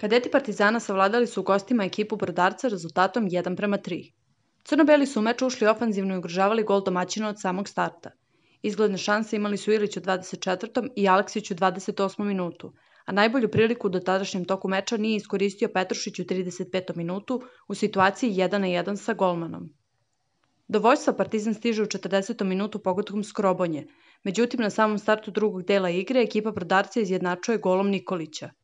Kadeti Partizana savladali su u gostima ekipu Brodarca rezultatom 1 prema 3. Crnobeli su u meč ušli ofanzivno i ugrožavali gol domaćina od samog starta. Izgledne šanse imali su Ilić u 24. i Aleksić u 28. minutu, a najbolju priliku u dotadašnjem toku meča nije iskoristio Petrušić u 35. minutu u situaciji 1 na 1 sa golmanom. Do vojstva Partizan stiže u 40. minutu pogodkom Skrobonje, međutim na samom startu drugog dela igre ekipa Brodarca izjednačuje golom Nikolića –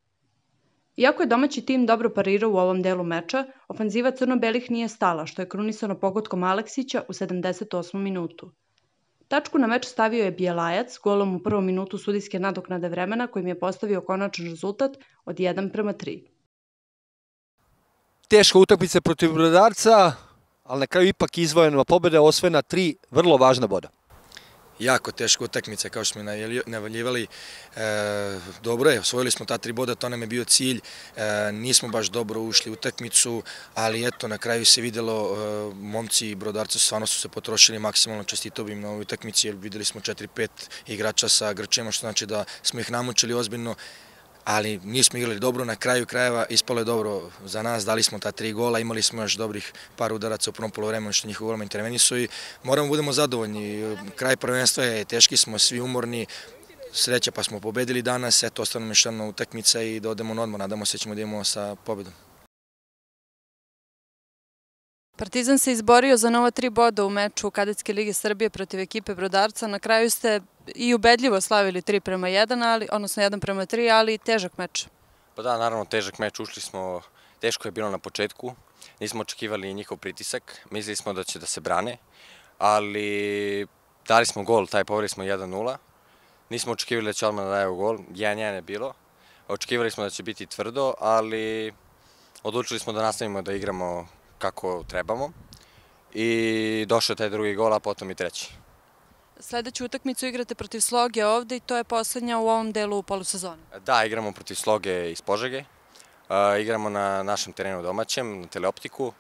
Iako je domaći tim dobro parirao u ovom delu meča, ofanziva crno-belih nije stala, što je krunisano pogotkom Aleksića u 78. minutu. Tačku na meč stavio je Bijelajac golom u prvom minutu sudijske nadoknade vremena kojim je postavio konačan rezultat od 1 prema 3. Teška utakmica protiv Brodarca, ali na kraju ipak izvojena pobeda osvojena tri vrlo važna boda jako teška utakmica kao što smo navaljivali. E, dobro je, osvojili smo ta tri boda, to nam je bio cilj. E, nismo baš dobro ušli u utakmicu, ali eto, na kraju se videlo, e, momci i brodarci stvarno su se potrošili maksimalno čestito na ovoj utakmici, jer videli smo 4-5 igrača sa Grčima, što znači da smo ih namučili ozbiljno ali mi smo igrali dobro, na kraju krajeva ispalo je dobro za nas, dali smo ta tri gola, imali smo još dobrih par udaraca u prvom polovremenu što njihovo golama intervenisu i moramo da budemo zadovoljni. Kraj prvenstva je teški, smo svi umorni, sreća pa smo pobedili danas, eto ostane još jedna utakmica i da odemo na odmor, nadamo se da ćemo da imamo sa pobedom. Partizan se izborio za nova tri boda u meču Kadetske lige Srbije protiv ekipe Brodarca. Na kraju ste i ubedljivo slavili 3 prema 1, ali, odnosno 1 prema 3, ali težak meč. Pa da, naravno težak meč. Ušli smo, teško je bilo na početku. Nismo očekivali njihov pritisak. Mislili smo da će da se brane, ali dali smo gol, taj poveli smo 1-0. Nismo očekivali da će odmah da daju gol. 1-1 je bilo. Očekivali smo da će biti tvrdo, ali odlučili smo da nastavimo da igramo kako trebamo. I došao taj drugi gol, a potom i treći. Sledeću utakmicu igrate protiv Sloge ovde i to je poslednja u ovom delu polusezona. Da, igramo protiv Sloge iz Požege. igramo na našem terenu domaćem, na teleoptiku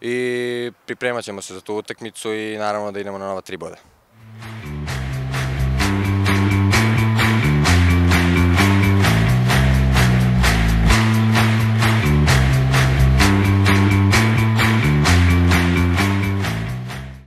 i pripremat ćemo se za tu utakmicu i naravno da idemo na nova tri boda.